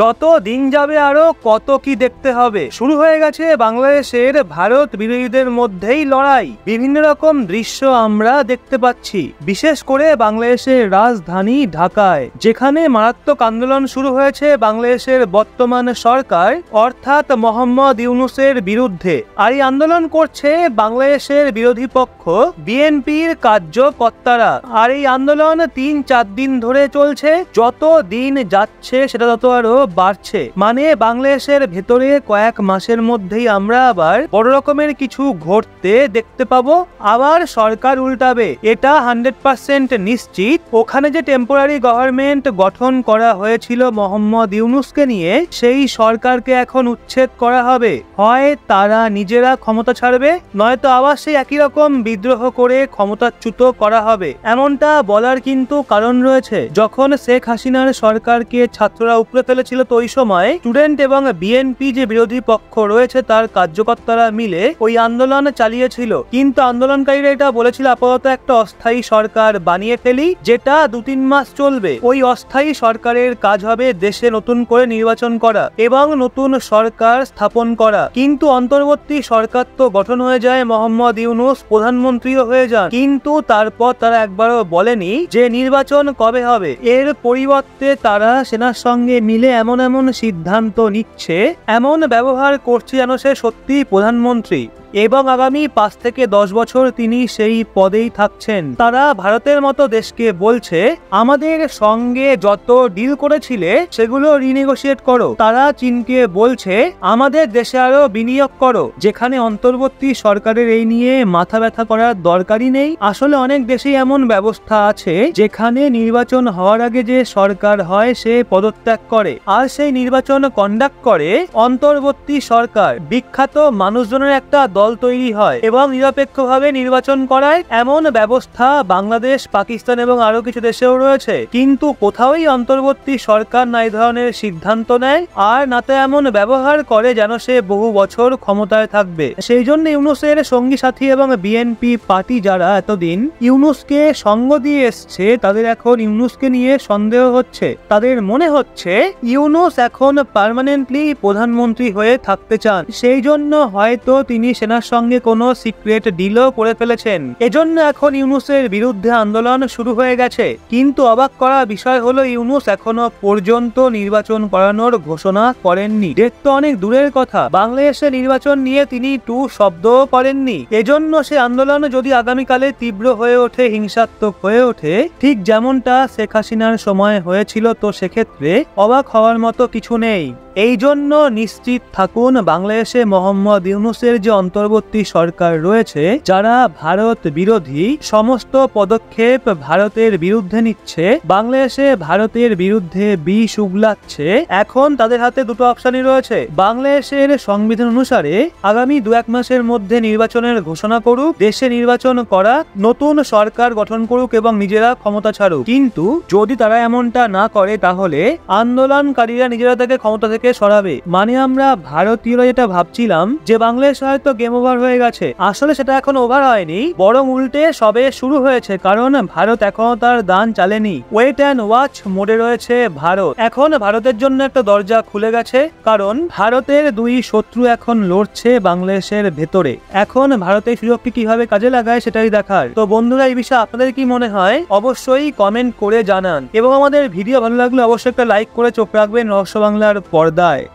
যত দিন যাবে আরও কত কি দেখতে হবে শুরু হয়ে গেছে বাংলাদেশের ভারত বিরোধীদের মধ্যেই লড়াই বিভিন্ন রকম দৃশ্য আমরা দেখতে পাচ্ছি বিশেষ করে বাংলাদেশের রাজধানী ঢাকায় যেখানে মারাত্মক আন্দোলন শুরু হয়েছে বাংলাদেশের বর্তমান সরকার অর্থাৎ মোহাম্মদ ইউনুসের বিরুদ্ধে আর এই আন্দোলন করছে বাংলাদেশের বিরোধী পক্ষ বিএনপির কার্যকর্তারা আর এই আন্দোলন তিন চার দিন ধরে চলছে যত দিন যাচ্ছে সেটা তত আরো বাড়ছে মানে বাংলাদেশের ভেতরে কয়েক মাসের মধ্যেই আমরা আবার বড় রকমের কিছু ঘটতে দেখতে পাবো আবার সরকার উল্টাবে এটা হান্ড্রেড পার্সেন্ট নিশ্চিত ওখানে যে টেম্পোরারি গভর্নমেন্ট গঠন করা হয়েছিল মোহাম্মদ ইউনুসকে নিয়ে সেই সরকারকে এখন উচ্ছেদ করা হবে হয় তারা নিজেরা ক্ষমতা ছাড়বে নয়তো আবার সেই একই রকম বিদ্রোহ করে ক্ষমতাচ্যুত করা হবে এমনটা বলার কিন্তু কারণ রয়েছে যখন শেখ হাসিনার সরকারকে ছাত্ররা উপড়ে ফেলেছিল ছিল তো ওই সময় স্টুডেন্ট এবং বিএনপি যে বিরোধী পক্ষ রয়েছে তার কার্যকর্তারা মিলে ওই আন্দোলন চালিয়েছিল কিন্তু আন্দোলনকারীরা এটা বলেছিল আপাতত একটা অস্থায়ী সরকার বানিয়ে ফেলি যেটা দু তিন মাস চলবে ওই অস্থায়ী সরকারের কাজ হবে দেশে নতুন করে নির্বাচন করা এবং নতুন সরকার স্থাপন করা কিন্তু অন্তর্বর্তী সরকার তো গঠন হয়ে যায় মোহাম্মদ ইউনুস প্রধানমন্ত্রীও হয়ে যান কিন্তু তারপর তারা একবারও বলেনি যে নির্বাচন কবে হবে এর পরিবর্তে তারা সেনার সঙ্গে মিলে এমন এমন সিদ্ধান্ত নিচ্ছে এমন ব্যবহার করছে যেন সে সত্যিই প্রধানমন্ত্রী এবং আগামী পাঁচ থেকে দশ বছর তিনি সেই পদেই থাকছেন তারা ভারতের মতো দেশকে বলছে আমাদের সঙ্গে যত ডিল করেছিলে সেগুলো রিনেগোসিয়েট করো তারা চীনকে বলছে আমাদের দেশে আরো বিনিয়োগ করো যেখানে অন্তর্বর্তী সরকারের এই নিয়ে মাথা ব্যথা করার দরকারই নেই আসলে অনেক দেশে এমন ব্যবস্থা আছে যেখানে নির্বাচন হওয়ার আগে যে সরকার হয় সে পদত্যাগ করে আর সেই নির্বাচন কন্ডাক্ট করে অন্তর্বর্তী সরকার বিখ্যাত মানুষজনের একটা দল দল তৈরি হয় এবং নিরপেক্ষভাবে নির্বাচন করায় এমন ব্যবস্থা বাংলাদেশ পাকিস্তান এবং আরো কিছু দেশেও রয়েছে কিন্তু কোথাওই অন্তর্বর্তী সরকার না ধরনের সিদ্ধান্ত নেয় আর না এমন ব্যবহার করে যেন সে বহু বছর ক্ষমতায় থাকবে সেই জন্য ইউনুসের সঙ্গী সাথী এবং বিএনপি পার্টি যারা এতদিন ইউনুসকে সঙ্গ দিয়ে এসছে তাদের এখন ইউনুসকে নিয়ে সন্দেহ হচ্ছে তাদের মনে হচ্ছে ইউনুস এখন পারমানেন্টলি প্রধানমন্ত্রী হয়ে থাকতে চান সেই জন্য হয়তো তিনি সেনা আপনার সঙ্গে কোনো সিক্রেট ডিলও করে ফেলেছেন এজন্য এখন ইউনুসের বিরুদ্ধে আন্দোলন শুরু হয়ে গেছে কিন্তু অবাক করা বিষয় হলো ইউনুস এখনো পর্যন্ত নির্বাচন করানোর ঘোষণা করেননি ডেট তো অনেক দূরের কথা বাংলাদেশে নির্বাচন নিয়ে তিনি টু শব্দও করেননি এজন্য সে আন্দোলন যদি আগামীকালে তীব্র হয়ে ওঠে হিংসাত্মক হয়ে ওঠে ঠিক যেমনটা শেখ হাসিনার সময় হয়েছিল তো সেক্ষেত্রে অবাক হওয়ার মতো কিছু নেই এই জন্য নিশ্চিত থাকুন বাংলাদেশে মোহাম্মদ ইউনুসের যে অন্তর্বর্তী সরকার রয়েছে যারা ভারত বিরোধী সমস্ত পদক্ষেপ ভারতের বিরুদ্ধে নিচ্ছে বাংলাদেশে ভারতের বিরুদ্ধে বিষ উগলাচ্ছে এখন তাদের হাতে দুটো অপশানই রয়েছে বাংলাদেশের সংবিধান অনুসারে আগামী দু এক মাসের মধ্যে নির্বাচনের ঘোষণা করুক দেশে নির্বাচন করা নতুন সরকার গঠন করুক এবং নিজেরা ক্ষমতা ছাড়ুক কিন্তু যদি তারা এমনটা না করে তাহলে আন্দোলনকারীরা নিজেরা তাকে ক্ষমতা থেকে থেকে সরাবে মানে আমরা ভারতীয়রা যেটা ভাবছিলাম যে বাংলাদেশ হয়তো গেম ওভার হয়ে গেছে আসলে সেটা এখন ওভার হয়নি বরং উল্টে সবে শুরু হয়েছে কারণ ভারত এখনো তার দান চালেনি ওয়েট অ্যান্ড ওয়াচ মোডে রয়েছে ভারত এখন ভারতের জন্য একটা দরজা খুলে গেছে কারণ ভারতের দুই শত্রু এখন লড়ছে বাংলাদেশের ভেতরে এখন ভারতের সুযোগকে কিভাবে কাজে লাগায় সেটাই দেখার তো বন্ধুরা এই বিষয়ে আপনাদের কি মনে হয় অবশ্যই কমেন্ট করে জানান এবং আমাদের ভিডিও ভালো লাগলে অবশ্যই একটা লাইক করে চোখ রাখবেন রহস্য বাংলার পর্দা দেয়